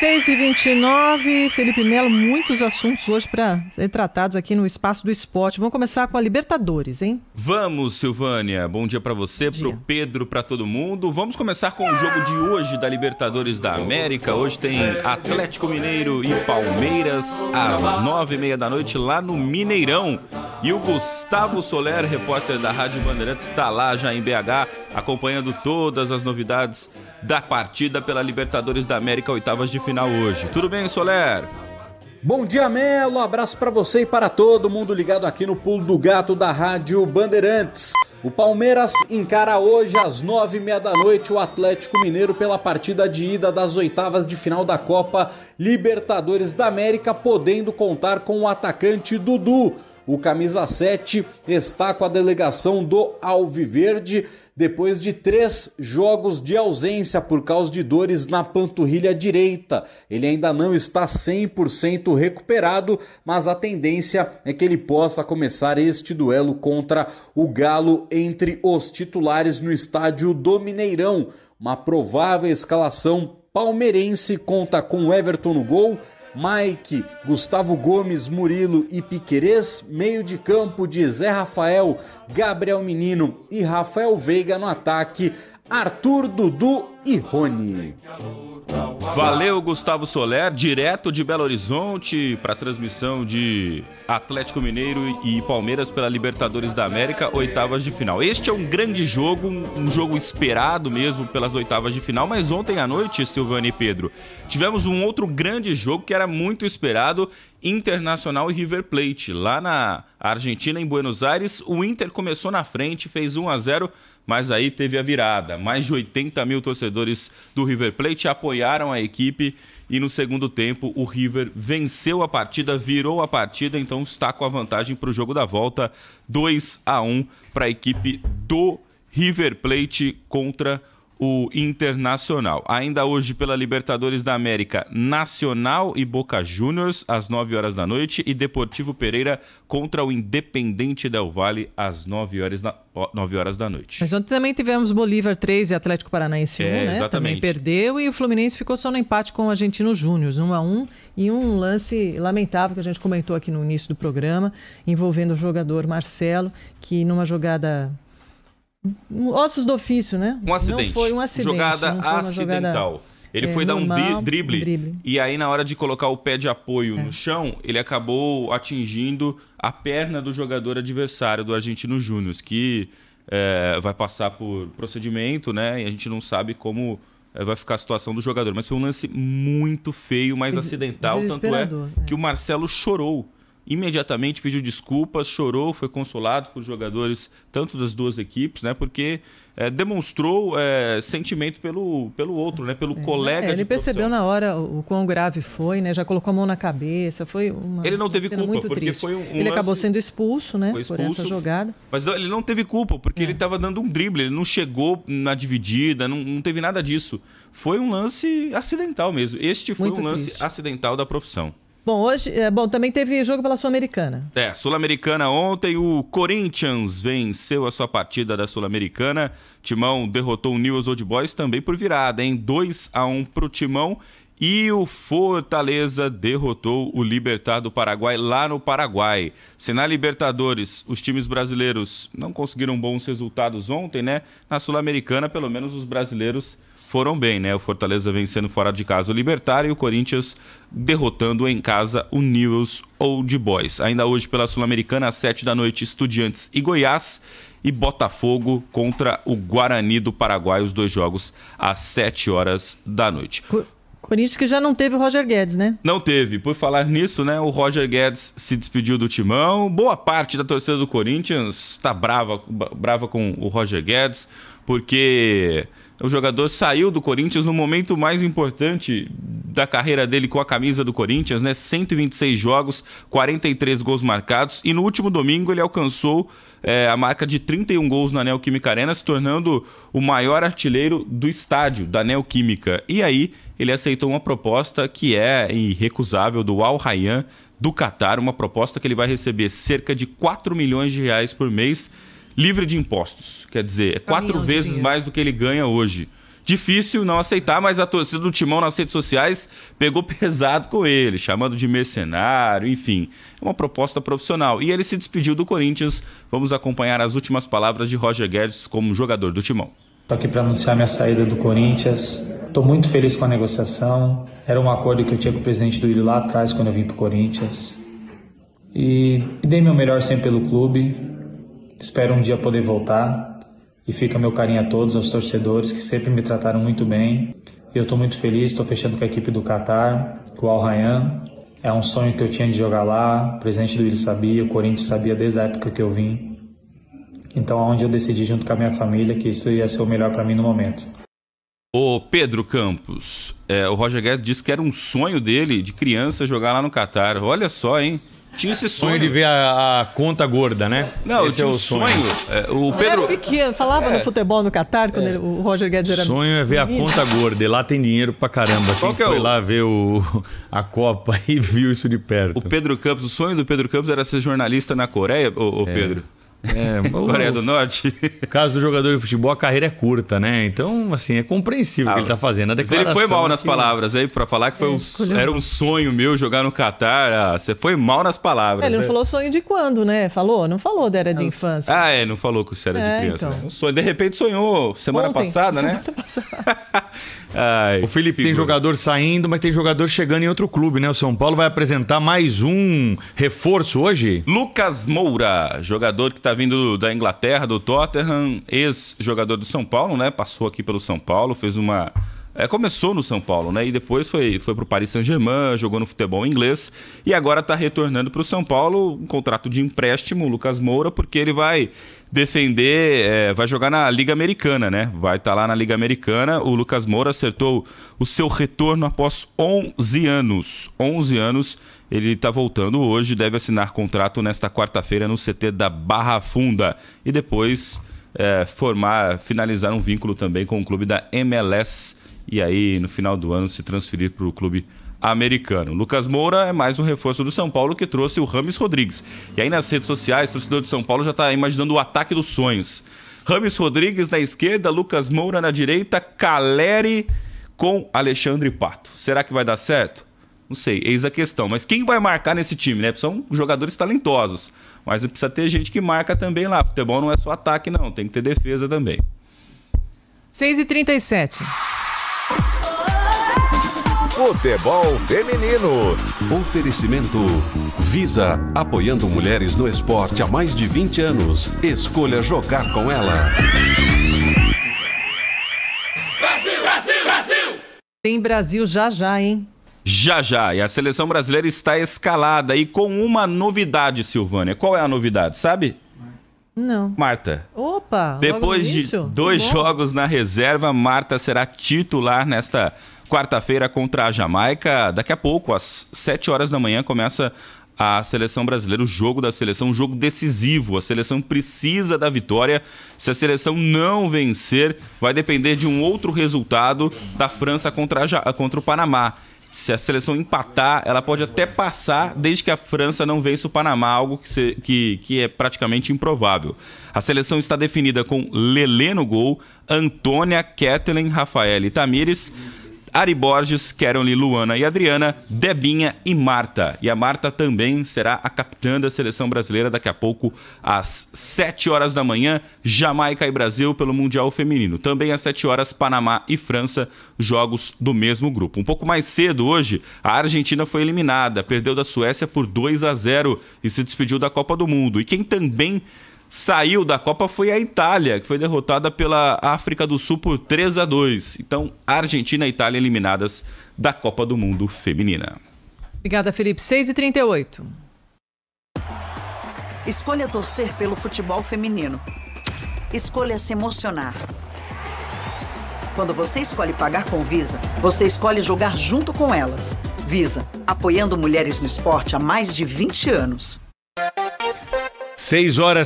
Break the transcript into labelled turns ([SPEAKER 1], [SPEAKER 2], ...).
[SPEAKER 1] 6 e 29 Felipe Melo, muitos assuntos hoje para ser tratados aqui no Espaço do Esporte. Vamos começar com a Libertadores, hein?
[SPEAKER 2] Vamos, Silvânia. Bom dia para você, para o Pedro, para todo mundo. Vamos começar com o jogo de hoje da Libertadores da América. Hoje tem Atlético Mineiro e Palmeiras às nove e meia da noite lá no Mineirão. E o Gustavo Soler, repórter da Rádio Bandeirantes, está lá já em BH, acompanhando todas as novidades da partida pela Libertadores da América, oitavas de final hoje. Tudo bem, Soler?
[SPEAKER 3] Bom dia, Melo. Abraço para você e para todo mundo ligado aqui no Pulo do Gato da Rádio Bandeirantes. O Palmeiras encara hoje às nove e meia da noite o Atlético Mineiro pela partida de ida das oitavas de final da Copa Libertadores da América, podendo contar com o atacante Dudu. O camisa 7 está com a delegação do Alviverde depois de três jogos de ausência por causa de dores na panturrilha direita. Ele ainda não está 100% recuperado, mas a tendência é que ele possa começar este duelo contra o Galo entre os titulares no estádio do Mineirão. Uma provável escalação palmeirense conta com Everton no gol. Mike, Gustavo Gomes, Murilo e Piquerez, meio de campo de Zé Rafael, Gabriel Menino e Rafael Veiga no ataque, Arthur, Dudu e Rony.
[SPEAKER 2] Valeu, Gustavo Soler, direto de Belo Horizonte para a transmissão de Atlético Mineiro e Palmeiras pela Libertadores da América, oitavas de final. Este é um grande jogo, um jogo esperado mesmo pelas oitavas de final, mas ontem à noite, Silvano e Pedro, tivemos um outro grande jogo que era muito esperado, Internacional e River Plate. Lá na Argentina, em Buenos Aires, o Inter começou na frente, fez 1 a 0 mas aí teve a virada. Mais de 80 mil torcedores do River Plate apoiaram a equipe e no segundo tempo o River venceu a partida, virou a partida, então está com a vantagem para o jogo da volta 2 a 1 para a equipe do River Plate contra o o Internacional. Ainda hoje pela Libertadores da América, Nacional e Boca Juniors às 9 horas da noite e Deportivo Pereira contra o Independente Del Vale às 9 horas da, 9 horas da noite. Mas
[SPEAKER 1] ontem também tivemos Bolívar 3 e Atlético Paranaense 1, é, né? Exatamente. Também perdeu e o Fluminense ficou só no empate com o Argentino Júnior, 1 a 1 e um lance lamentável que a gente comentou aqui no início do programa, envolvendo o jogador Marcelo, que numa jogada ossos do ofício, né? Um acidente. Não foi um acidente. Jogada acidental. Jogada, ele é, foi dar um drible,
[SPEAKER 2] drible, e aí na hora de colocar o pé de apoio é. no chão, ele acabou atingindo a perna do jogador adversário do Argentino Júnior, que é, vai passar por procedimento, né? E a gente não sabe como é, vai ficar a situação do jogador. Mas foi um lance muito feio, mas acidental. Tanto é, é que o Marcelo chorou imediatamente pediu desculpas, chorou, foi consolado por jogadores tanto das duas equipes, né? Porque é, demonstrou é, sentimento pelo, pelo outro, né? Pelo é, colega. É, ele percebeu na
[SPEAKER 1] hora o, quão grave foi, né? Já colocou a mão na cabeça, foi uma. Ele não teve culpa porque triste.
[SPEAKER 2] foi um, um Ele lance... acabou sendo
[SPEAKER 1] expulso, né? Expulso, por essa jogada.
[SPEAKER 2] Mas ele não teve culpa porque é. ele estava dando um drible, ele não chegou na dividida, não, não teve nada disso. Foi um lance acidental mesmo. Este foi Muito um lance triste. acidental da profissão.
[SPEAKER 1] Bom, hoje, é, bom, também teve jogo pela Sul-Americana.
[SPEAKER 2] É, Sul-Americana ontem o Corinthians venceu a sua partida da Sul-Americana. Timão derrotou o Newell's Old Boys também por virada, em 2 a 1 pro Timão e o Fortaleza derrotou o Libertar do Paraguai lá no Paraguai. Se na Libertadores os times brasileiros não conseguiram bons resultados ontem, né? Na Sul-Americana, pelo menos os brasileiros foram bem, né? O Fortaleza vencendo fora de casa o Libertar e o Corinthians derrotando em casa o Newell's Old Boys. Ainda hoje pela Sul-Americana, às 7 da noite, Estudiantes e Goiás e Botafogo contra o Guarani do Paraguai, os dois jogos às 7 horas da noite.
[SPEAKER 1] Corinthians que já não teve o Roger Guedes, né?
[SPEAKER 2] Não teve. Por falar nisso, né? O Roger Guedes se despediu do timão. Boa parte da torcida do Corinthians está brava, brava com o Roger Guedes, porque o jogador saiu do Corinthians no momento mais importante da carreira dele com a camisa do Corinthians, né? 126 jogos, 43 gols marcados. E no último domingo ele alcançou é, a marca de 31 gols na Neoquímica Arena, se tornando o maior artilheiro do estádio da Neoquímica. E aí ele aceitou uma proposta que é irrecusável do Al Rayyan do Catar, uma proposta que ele vai receber cerca de 4 milhões de reais por mês livre de impostos. Quer dizer, é quatro vezes mais do que ele ganha hoje. Difícil não aceitar, mas a torcida do Timão nas redes sociais pegou pesado com ele, chamando de mercenário, enfim. É uma proposta profissional. E ele se despediu do Corinthians. Vamos acompanhar as últimas palavras de Roger Guedes como jogador do Timão.
[SPEAKER 3] Estou aqui para anunciar minha saída do Corinthians. Estou muito feliz com a negociação. Era um acordo que eu tinha com o presidente do Ilho lá atrás, quando eu vim para o Corinthians. E dei meu melhor sempre pelo clube. Espero um dia poder voltar e fica meu carinho a todos, aos torcedores que sempre me trataram muito bem. E eu estou muito feliz, estou fechando com a equipe do Qatar, com o Al Rayyan. É um sonho que eu tinha de jogar lá, o presidente do Ilha sabia, o Corinthians sabia desde a época que eu vim. Então, onde eu decidi junto com a minha família que isso ia ser o melhor para mim no momento.
[SPEAKER 2] O Pedro Campos, é, o Roger Guedes disse que era um sonho dele de criança jogar lá no Catar. Olha só, hein? Tinha esse sonho. Sonho de ver a, a conta gorda, né? Não, Esse eu é tinha é o sonho. o Pedro. Era
[SPEAKER 1] pequeno, falava no é. futebol no Catar, quando é. ele- o Roger Guedes era. Sonho é ver a conta
[SPEAKER 2] gorda. E lá tem dinheiro pra caramba. Qual Quem que é foi o- lá ver o, a Copa e viu isso de perto. O Pedro Campos, o sonho do Pedro Campos era ser jornalista na Coreia, o ô Pedro. É, Coreia do Norte. No caso do jogador de futebol, a carreira é curta, né? Então, assim, é compreensível o que ah, ele tá fazendo. Mas ele foi mal nas palavras aí, para falar que foi é, um, era um sonho meu jogar no Catar. Ah, você foi mal nas palavras. É, ele não né? falou
[SPEAKER 1] sonho de quando, né? Falou? Não falou da era de é infância. Ah,
[SPEAKER 2] é, não falou que você era de é, criança. Então. Né? Um sonho. De repente sonhou semana Ontem, passada, né? semana
[SPEAKER 1] né? Passada.
[SPEAKER 2] Ai, o Felipe figura. tem jogador saindo, mas tem jogador chegando em outro clube, né? O São Paulo vai apresentar mais um reforço hoje? Lucas Moura, jogador que tá está vindo da Inglaterra, do Tottenham, ex-jogador do São Paulo, né? Passou aqui pelo São Paulo, fez uma é, começou no São Paulo, né? E depois foi, foi para o Paris Saint-Germain, jogou no futebol inglês e agora está retornando para o São Paulo. Um contrato de empréstimo, Lucas Moura, porque ele vai defender, é, vai jogar na Liga Americana, né? Vai estar tá lá na Liga Americana. O Lucas Moura acertou o seu retorno após 11 anos. 11 anos. Ele está voltando hoje, deve assinar contrato nesta quarta-feira no CT da Barra Funda. E depois é, formar, finalizar um vínculo também com o clube da MLS e aí no final do ano se transferir para o clube americano. Lucas Moura é mais um reforço do São Paulo que trouxe o Rames Rodrigues. E aí nas redes sociais, o torcedor de São Paulo já está imaginando o ataque dos sonhos. Rames Rodrigues na esquerda, Lucas Moura na direita, Caleri com Alexandre Pato. Será que vai dar certo? Não sei, eis a questão. Mas quem vai marcar nesse time, né? São jogadores talentosos. Mas precisa ter gente que marca também lá. Futebol não é só ataque, não. Tem que ter defesa também.
[SPEAKER 1] 6h37.
[SPEAKER 3] Futebol Feminino. Oferecimento Visa, apoiando mulheres no esporte há mais de 20 anos. Escolha jogar com ela.
[SPEAKER 1] Brasil, Brasil, Brasil! Tem Brasil já já, hein?
[SPEAKER 2] Já já, e a seleção brasileira está escalada e com uma novidade, Silvânia. Qual é a novidade, sabe? Não. Marta.
[SPEAKER 1] Opa! Depois de dois
[SPEAKER 2] jogos na reserva, Marta será titular nesta quarta-feira contra a Jamaica. Daqui a pouco, às sete horas da manhã, começa a seleção brasileira, o jogo da seleção, um jogo decisivo. A seleção precisa da vitória. Se a seleção não vencer, vai depender de um outro resultado da França contra, a, contra o Panamá se a seleção empatar, ela pode até passar desde que a França não vença o Panamá, algo que, se, que, que é praticamente improvável. A seleção está definida com Lelê no gol, Antônia, Kathleen, Rafael e Tamires. Ari Borges, Keroli, Luana e Adriana, Debinha e Marta. E a Marta também será a capitã da seleção brasileira daqui a pouco, às 7 horas da manhã, Jamaica e Brasil pelo Mundial Feminino. Também às 7 horas, Panamá e França, jogos do mesmo grupo. Um pouco mais cedo hoje, a Argentina foi eliminada, perdeu da Suécia por 2 a 0 e se despediu da Copa do Mundo. E quem também saiu da Copa foi a Itália, que foi derrotada pela África do Sul por 3 a 2. Então, Argentina e Itália eliminadas da Copa do Mundo Feminina.
[SPEAKER 1] Obrigada, Felipe. 6 e 38 Escolha torcer pelo futebol feminino. Escolha se emocionar. Quando você escolhe pagar com Visa, você escolhe jogar junto com elas. Visa, apoiando mulheres no esporte há mais de 20 anos.
[SPEAKER 2] 6 horas